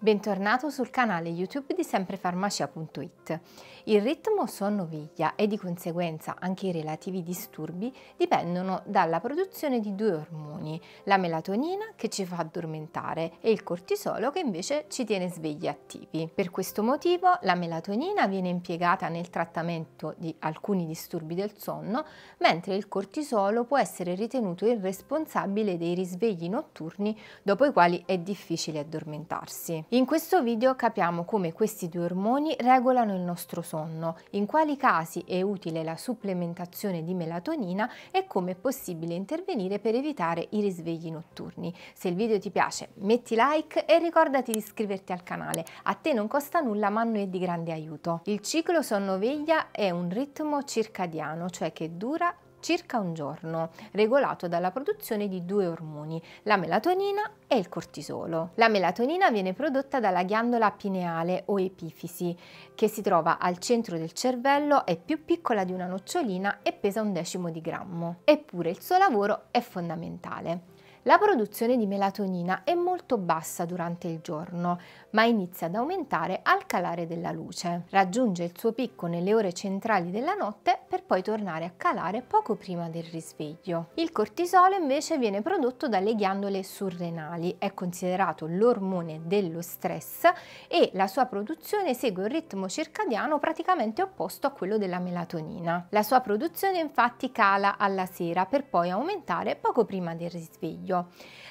Bentornato sul canale YouTube di semprefarmacia.it. Il ritmo sonno-viglia e di conseguenza anche i relativi disturbi dipendono dalla produzione di due ormoni, la melatonina che ci fa addormentare e il cortisolo che invece ci tiene svegli attivi. Per questo motivo la melatonina viene impiegata nel trattamento di alcuni disturbi del sonno, mentre il cortisolo può essere ritenuto il responsabile dei risvegli notturni dopo i quali è difficile addormentarsi. In questo video capiamo come questi due ormoni regolano il nostro sonno, in quali casi è utile la supplementazione di melatonina e come è possibile intervenire per evitare i risvegli notturni. Se il video ti piace metti like e ricordati di iscriverti al canale, a te non costa nulla ma a noi è di grande aiuto. Il ciclo sonno-veglia è un ritmo circadiano, cioè che dura circa un giorno, regolato dalla produzione di due ormoni, la melatonina e il cortisolo. La melatonina viene prodotta dalla ghiandola pineale o epifisi, che si trova al centro del cervello, è più piccola di una nocciolina e pesa un decimo di grammo. Eppure il suo lavoro è fondamentale. La produzione di melatonina è molto bassa durante il giorno, ma inizia ad aumentare al calare della luce. Raggiunge il suo picco nelle ore centrali della notte per poi tornare a calare poco prima del risveglio. Il cortisolo invece viene prodotto dalle ghiandole surrenali, è considerato l'ormone dello stress e la sua produzione segue un ritmo circadiano praticamente opposto a quello della melatonina. La sua produzione infatti cala alla sera per poi aumentare poco prima del risveglio meglio.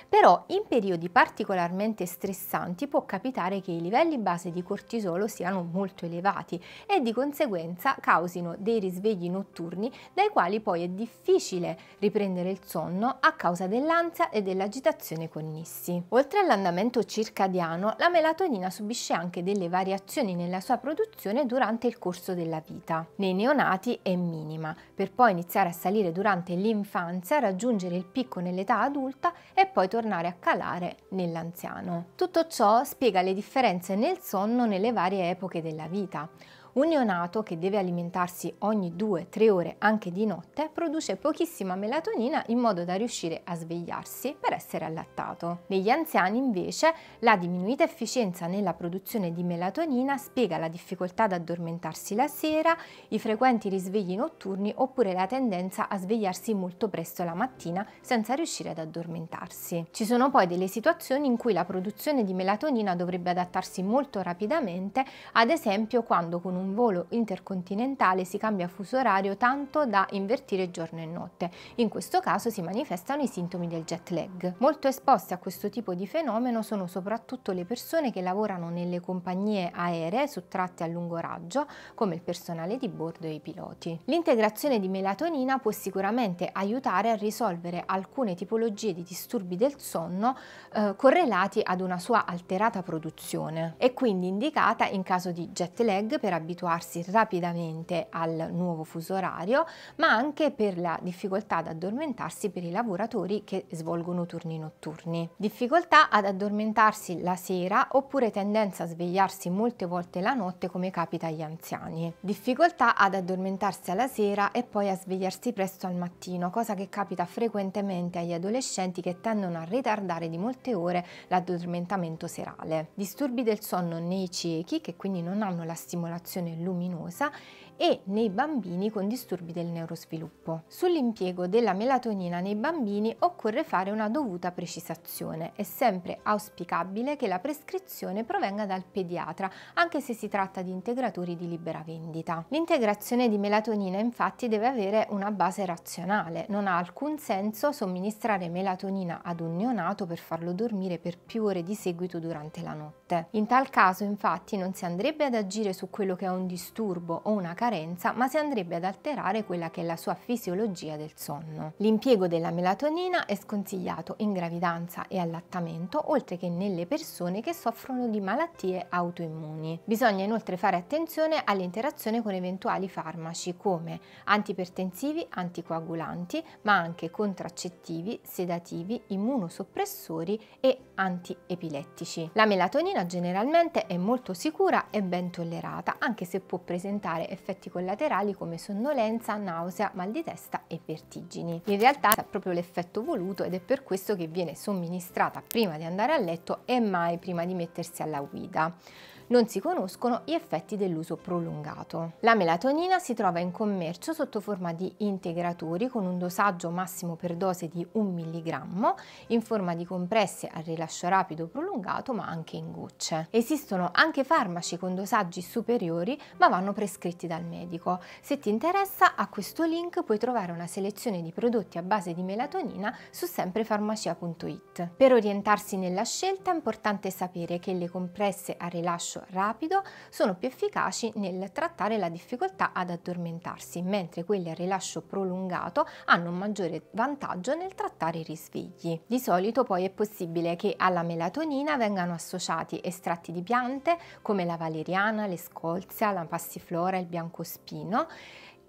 Però in periodi particolarmente stressanti può capitare che i livelli base di cortisolo siano molto elevati e di conseguenza causino dei risvegli notturni dai quali poi è difficile riprendere il sonno a causa dell'ansia e dell'agitazione connessi. Oltre all'andamento circadiano, la melatonina subisce anche delle variazioni nella sua produzione durante il corso della vita. Nei neonati è minima, per poi iniziare a salire durante l'infanzia, raggiungere il picco nell'età adulta cronica e poi tornare a calare nell'anziano. Tutto ciò spiega le differenze nel sonno nelle varie epoche della vita. Un neonato che deve alimentarsi ogni 2-3 ore anche di notte produce pochissima melatonina in modo da riuscire a svegliarsi per essere allattato. Negli anziani invece la diminuita efficienza nella produzione di melatonina spiega la difficoltà ad addormentarsi la sera, i frequenti risvegli notturni oppure la tendenza a svegliarsi molto presto la mattina senza riuscire ad addormentarsi. Ci sono poi delle situazioni in cui la produzione di melatonina dovrebbe adattarsi molto rapidamente, ad esempio quando con un un volo intercontinentale si cambia fuso orario tanto da invertire giorno e notte. In questo caso si manifestano i sintomi del jet lag. Molto esposte a questo tipo di fenomeno sono soprattutto le persone che lavorano nelle compagnie aeree su tratte a lungo raggio, come il personale di bordo e i piloti. L'integrazione di melatonina può sicuramente aiutare a risolvere alcune tipologie di disturbi del sonno eh, correlati ad una sua alterata produzione e quindi indicata in caso di jet lag per abitudini abituarsi rapidamente al nuovo fuso orario, ma anche per la difficoltà ad addormentarsi per i lavoratori che svolgono turni notturni. Difficoltà ad addormentarsi la sera oppure tendenza a svegliarsi molte volte la notte come capita agli anziani. Difficoltà ad addormentarsi alla sera e poi a svegliarsi presto al mattino, cosa che capita frequentemente agli adolescenti che tendono a ritardare di molte ore l'addormentamento serale. Disturbi del sonno nei ciechi che quindi non hanno la stimolazione luminazione luminosa e nei bambini con disturbi del neurosviluppo. Sull'impiego della melatonina nei bambini occorre fare una dovuta precisazione. È sempre auspicabile che la prescrizione provenga dal pediatra, anche se si tratta di integratori di libera vendita. L'integrazione di melatonina infatti deve avere una base razionale. Non ha alcun senso somministrare melatonina ad un neonato per farlo dormire per più ore di seguito durante la notte. In tal caso infatti non si andrebbe ad agire su quello che è un disturbo o una caratteristica carenza, ma si andrebbe ad alterare quella che è la sua fisiologia del sonno. L'impiego della melatonina è sconsigliato in gravidanza e allattamento, oltre che nelle persone che soffrono di malattie autoimmuni. Bisogna inoltre fare attenzione all'interazione con eventuali farmaci come antipertensivi, anticoagulanti, ma anche contraccettivi, sedativi, immunosoppressori e antiepilettici. La melatonina generalmente è molto sicura e ben tollerata, anche se può presentare effetti effetti collaterali come sonnolenza, nausea, mal di testa e vertigini. In realtà è proprio l'effetto voluto ed è per questo che viene somministrata prima di andare a letto e mai prima di mettersi alla guida non si conoscono gli effetti dell'uso prolungato. La melatonina si trova in commercio sotto forma di integratori con un dosaggio massimo per dose di 1 mg in forma di compresse a rilascio rapido prolungato ma anche in gocce. Esistono anche farmaci con dosaggi superiori ma vanno prescritti dal medico. Se ti interessa a questo link puoi trovare una selezione di prodotti a base di melatonina su semprefarmacia.it. Per orientarsi nella scelta è importante sapere che le compresse a rilascio approccio rapido sono più efficaci nel trattare la difficoltà ad addormentarsi, mentre quelli a rilascio prolungato hanno un maggiore vantaggio nel trattare i risvegli. Di solito poi è possibile che alla melatonina vengano associati estratti di piante come la valeriana, l'escolzia, la passiflora, il biancospino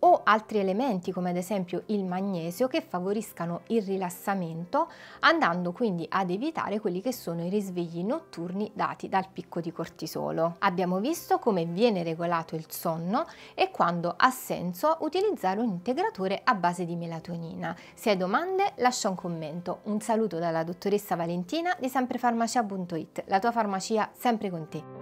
o altri elementi come ad esempio il magnesio che favoriscano il rilassamento andando quindi ad evitare quelli che sono i risvegli notturni dati dal picco di cortisolo. Abbiamo visto come viene regolato il sonno e quando ha senso utilizzare un integratore a base di melatonina. Se hai domande lascia un commento. Un saluto dalla dottoressa Valentina di sempre farmacia.it, la tua farmacia sempre con te.